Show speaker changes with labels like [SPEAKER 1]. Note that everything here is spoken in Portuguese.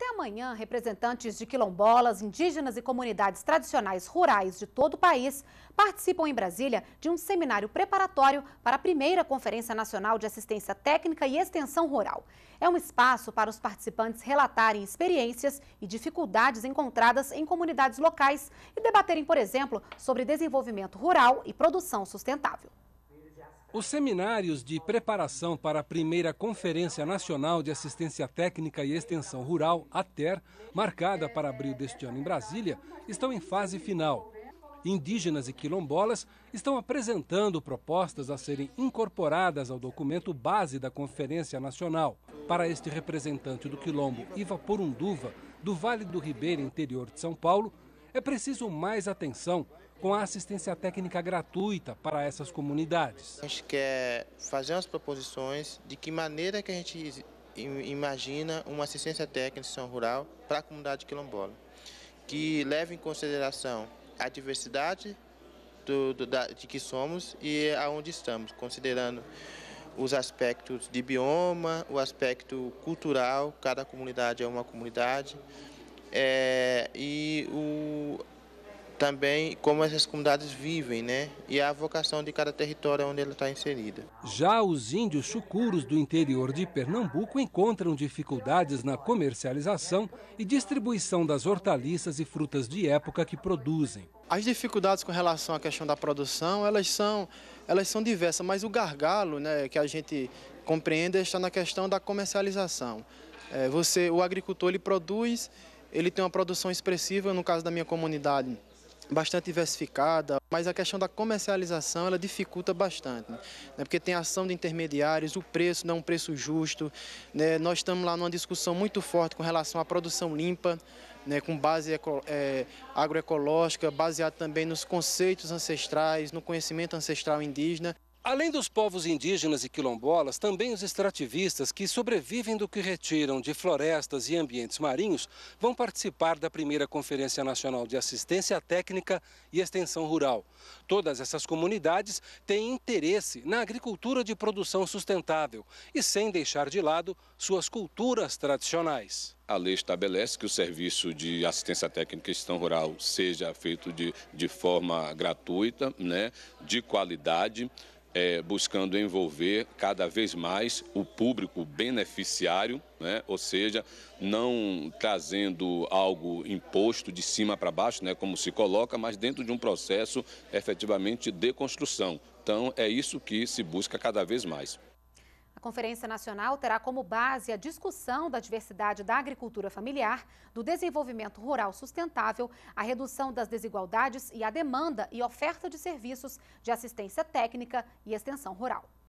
[SPEAKER 1] Até amanhã, representantes de quilombolas, indígenas e comunidades tradicionais rurais de todo o país participam em Brasília de um seminário preparatório para a primeira Conferência Nacional de Assistência Técnica e Extensão Rural. É um espaço para os participantes relatarem experiências e dificuldades encontradas em comunidades locais e debaterem, por exemplo, sobre desenvolvimento rural e produção sustentável.
[SPEAKER 2] Os seminários de preparação para a primeira Conferência Nacional de Assistência Técnica e Extensão Rural, ATER, marcada para abril deste ano em Brasília, estão em fase final. Indígenas e quilombolas estão apresentando propostas a serem incorporadas ao documento base da Conferência Nacional. Para este representante do quilombo, Iva Porunduva, do Vale do Ribeira, interior de São Paulo, é preciso mais atenção com a assistência técnica gratuita para essas comunidades.
[SPEAKER 3] A gente quer fazer umas proposições de que maneira que a gente imagina uma assistência técnica em São Rural para a comunidade quilombola, que leve em consideração a diversidade do, do, da, de que somos e aonde estamos, considerando os aspectos de bioma, o aspecto cultural, cada comunidade é uma comunidade, é, e o também como essas comunidades vivem, né? E a vocação de cada território onde ela está inserida.
[SPEAKER 2] Já os índios chucuros do interior de Pernambuco encontram dificuldades na comercialização e distribuição das hortaliças e frutas de época que produzem. As
[SPEAKER 4] dificuldades com relação à questão da produção, elas são, elas são diversas, mas o gargalo né, que a gente compreende está na questão da comercialização. É, você, o agricultor ele produz, ele tem uma produção expressiva, no caso da minha comunidade, bastante diversificada, mas a questão da comercialização ela dificulta bastante, né? porque tem ação de intermediários, o preço não é um preço justo, né? nós estamos lá numa discussão muito forte com relação à produção limpa, né, com base é, agroecológica, baseada também nos conceitos ancestrais, no conhecimento ancestral indígena.
[SPEAKER 2] Além dos povos indígenas e quilombolas, também os extrativistas que sobrevivem do que retiram de florestas e ambientes marinhos vão participar da primeira Conferência Nacional de Assistência Técnica e Extensão Rural. Todas essas comunidades têm interesse na agricultura de produção sustentável e sem deixar de lado suas culturas tradicionais.
[SPEAKER 5] A lei estabelece que o serviço de assistência técnica e extensão rural seja feito de, de forma gratuita, né, de qualidade é, buscando envolver cada vez mais o público beneficiário, né? ou seja, não trazendo algo imposto de cima para baixo, né? como se coloca, mas dentro de um processo efetivamente de construção. Então, é isso que se busca cada vez mais.
[SPEAKER 1] A Conferência Nacional terá como base a discussão da diversidade da agricultura familiar, do desenvolvimento rural sustentável, a redução das desigualdades e a demanda e oferta de serviços de assistência técnica e extensão rural.